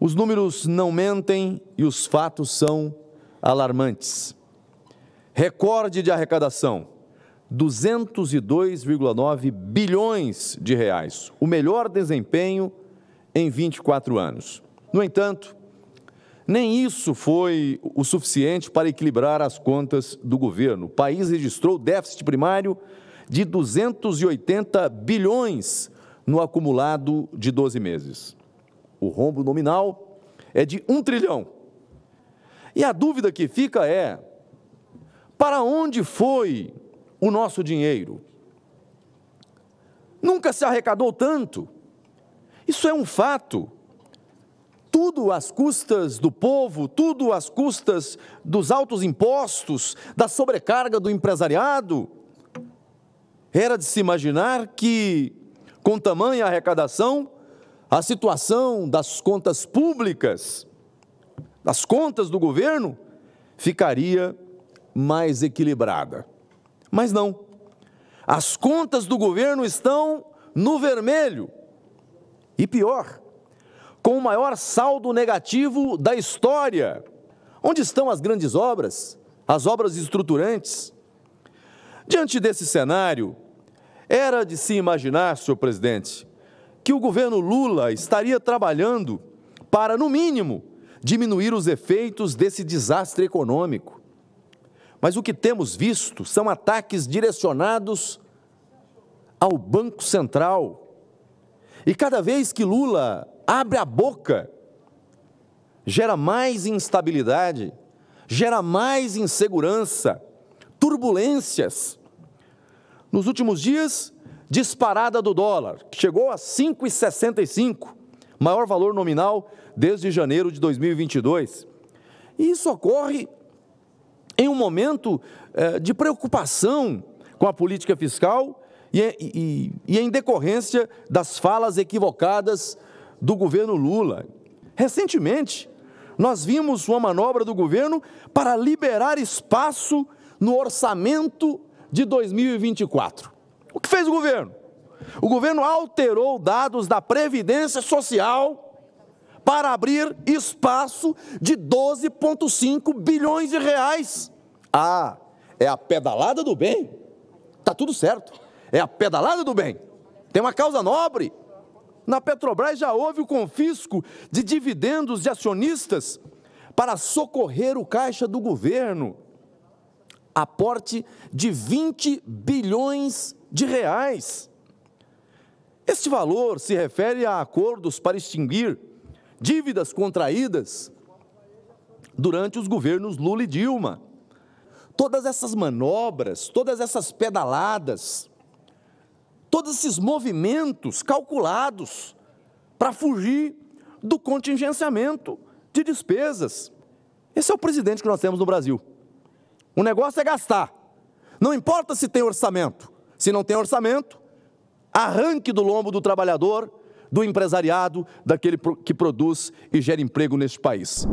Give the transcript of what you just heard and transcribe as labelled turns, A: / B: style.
A: Os números não mentem e os fatos são alarmantes. Recorde de arrecadação: 202,9 bilhões de reais, o melhor desempenho em 24 anos. No entanto, nem isso foi o suficiente para equilibrar as contas do governo. O país registrou déficit primário de 280 bilhões no acumulado de 12 meses o rombo nominal é de um trilhão. E a dúvida que fica é: para onde foi o nosso dinheiro? Nunca se arrecadou tanto. Isso é um fato. Tudo às custas do povo, tudo às custas dos altos impostos, da sobrecarga do empresariado. Era de se imaginar que, com tamanha arrecadação, a situação das contas públicas, das contas do governo, ficaria mais equilibrada. Mas não. As contas do governo estão no vermelho. E pior, com o maior saldo negativo da história. Onde estão as grandes obras, as obras estruturantes? Diante desse cenário, era de se imaginar, senhor presidente, que o governo Lula estaria trabalhando para, no mínimo, diminuir os efeitos desse desastre econômico. Mas o que temos visto são ataques direcionados ao Banco Central. E cada vez que Lula abre a boca, gera mais instabilidade, gera mais insegurança, turbulências. Nos últimos dias, disparada do dólar, que chegou a 5,65, maior valor nominal desde janeiro de 2022. E isso ocorre em um momento eh, de preocupação com a política fiscal e, e em decorrência das falas equivocadas do governo Lula. Recentemente, nós vimos uma manobra do governo para liberar espaço no orçamento de 2024. O que fez o governo? O governo alterou dados da Previdência Social para abrir espaço de 12,5 bilhões de reais. Ah, é a pedalada do bem. Tá tudo certo. É a pedalada do bem. Tem uma causa nobre. Na Petrobras já houve o confisco de dividendos de acionistas para socorrer o caixa do governo. Aporte de 20 bilhões de reais. Este valor se refere a acordos para extinguir dívidas contraídas durante os governos Lula e Dilma. Todas essas manobras, todas essas pedaladas, todos esses movimentos calculados para fugir do contingenciamento de despesas. Esse é o presidente que nós temos no Brasil. O negócio é gastar. Não importa se tem orçamento, se não tem orçamento, arranque do lombo do trabalhador, do empresariado, daquele que produz e gera emprego neste país.